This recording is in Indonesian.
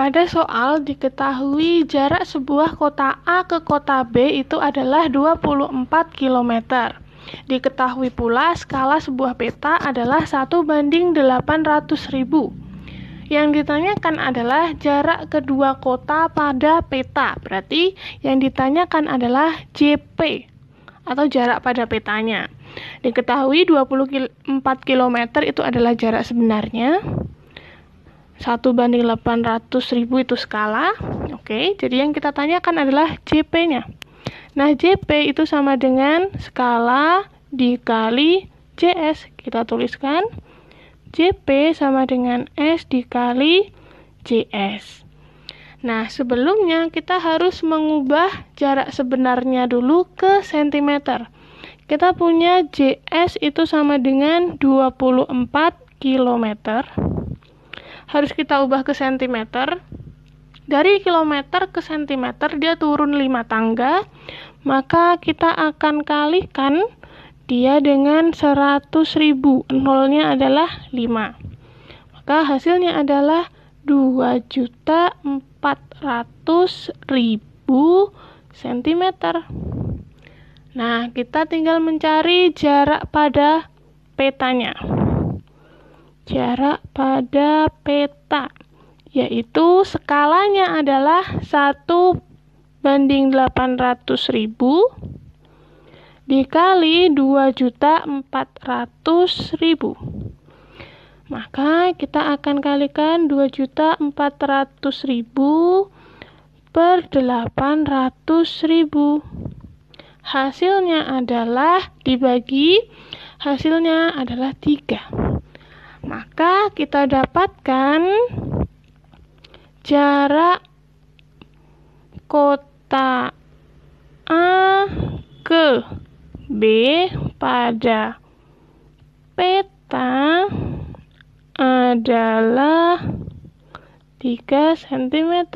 pada soal diketahui jarak sebuah kota A ke kota B itu adalah 24 km. Diketahui pula skala sebuah peta adalah 1 banding 800.000. Yang ditanyakan adalah jarak kedua kota pada peta. Berarti yang ditanyakan adalah JP atau jarak pada petanya. Diketahui 24 km itu adalah jarak sebenarnya. 1 banding 800 ribu itu skala. Oke, jadi yang kita tanyakan adalah JP-nya. Nah, JP itu sama dengan skala dikali JS. Kita tuliskan JP sama dengan S dikali JS. Nah, sebelumnya kita harus mengubah jarak sebenarnya dulu ke sentimeter. Kita punya JS itu sama dengan 24 kilometer harus kita ubah ke sentimeter dari kilometer ke sentimeter dia turun 5 tangga maka kita akan kalikan dia dengan 100 ribu nolnya adalah 5 maka hasilnya adalah 2 juta 400 ribu sentimeter nah kita tinggal mencari jarak pada petanya jarak pada peta yaitu skalanya adalah 1 banding 800 ribu dikali 2.400.000 maka kita akan kalikan 2.400.000 per 800.000 hasilnya adalah dibagi hasilnya adalah 3 maka kita dapatkan jarak kota A ke B pada peta adalah 3 cm.